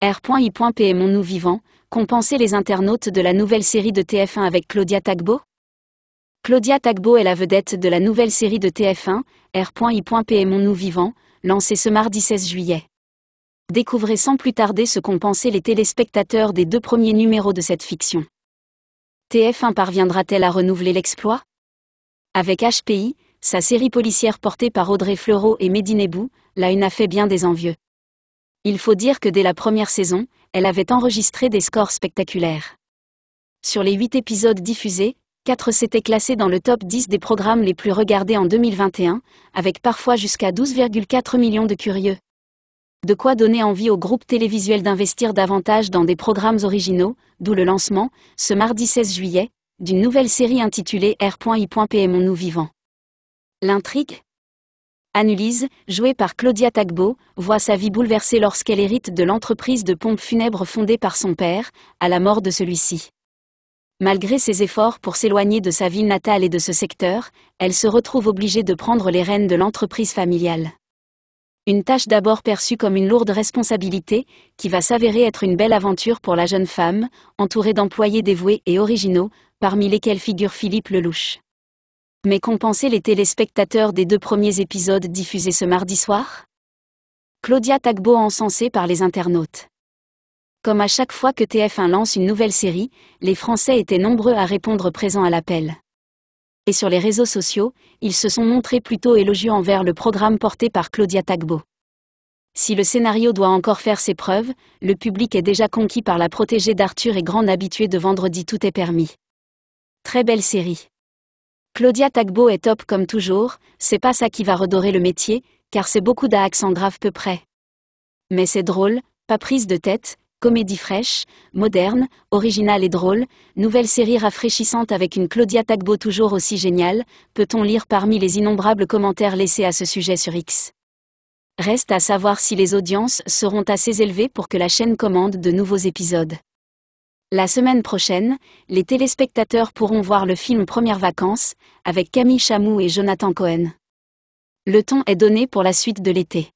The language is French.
R.I.P. Mon nous Vivant, compenser les internautes de la nouvelle série de TF1 avec Claudia Tagbo Claudia Tagbo est la vedette de la nouvelle série de TF1, R.I.P. Mon nous Vivant, lancée ce mardi 16 juillet. Découvrez sans plus tarder ce qu'ont pensé les téléspectateurs des deux premiers numéros de cette fiction. TF1 parviendra-t-elle à renouveler l'exploit Avec HPI, sa série policière portée par Audrey Fleurot et Medinebou, la une a fait bien des envieux. Il faut dire que dès la première saison, elle avait enregistré des scores spectaculaires. Sur les 8 épisodes diffusés, 4 s'étaient classés dans le top 10 des programmes les plus regardés en 2021, avec parfois jusqu'à 12,4 millions de curieux. De quoi donner envie au groupe télévisuel d'investir davantage dans des programmes originaux, d'où le lancement, ce mardi 16 juillet, d'une nouvelle série intitulée R.I.PM Nous vivant. L'intrigue, Annulise, jouée par Claudia Tagbo, voit sa vie bouleversée lorsqu'elle hérite de l'entreprise de pompes funèbres fondée par son père, à la mort de celui-ci. Malgré ses efforts pour s'éloigner de sa ville natale et de ce secteur, elle se retrouve obligée de prendre les rênes de l'entreprise familiale. Une tâche d'abord perçue comme une lourde responsabilité, qui va s'avérer être une belle aventure pour la jeune femme, entourée d'employés dévoués et originaux, parmi lesquels figure Philippe Lelouch mais compenser les téléspectateurs des deux premiers épisodes diffusés ce mardi soir Claudia Tagbo encensée par les internautes. Comme à chaque fois que TF1 lance une nouvelle série, les Français étaient nombreux à répondre présents à l'appel. Et sur les réseaux sociaux, ils se sont montrés plutôt élogieux envers le programme porté par Claudia Tagbo. Si le scénario doit encore faire ses preuves, le public est déjà conquis par la protégée d'Arthur et grande habituée de Vendredi Tout est permis. Très belle série. Claudia Tagbo est top comme toujours, c'est pas ça qui va redorer le métier, car c'est beaucoup d'accent grave peu près. Mais c'est drôle, pas prise de tête, comédie fraîche, moderne, originale et drôle, nouvelle série rafraîchissante avec une Claudia Tagbo toujours aussi géniale, peut-on lire parmi les innombrables commentaires laissés à ce sujet sur X. Reste à savoir si les audiences seront assez élevées pour que la chaîne commande de nouveaux épisodes. La semaine prochaine, les téléspectateurs pourront voir le film Premières vacances, avec Camille Chamou et Jonathan Cohen. Le ton est donné pour la suite de l'été.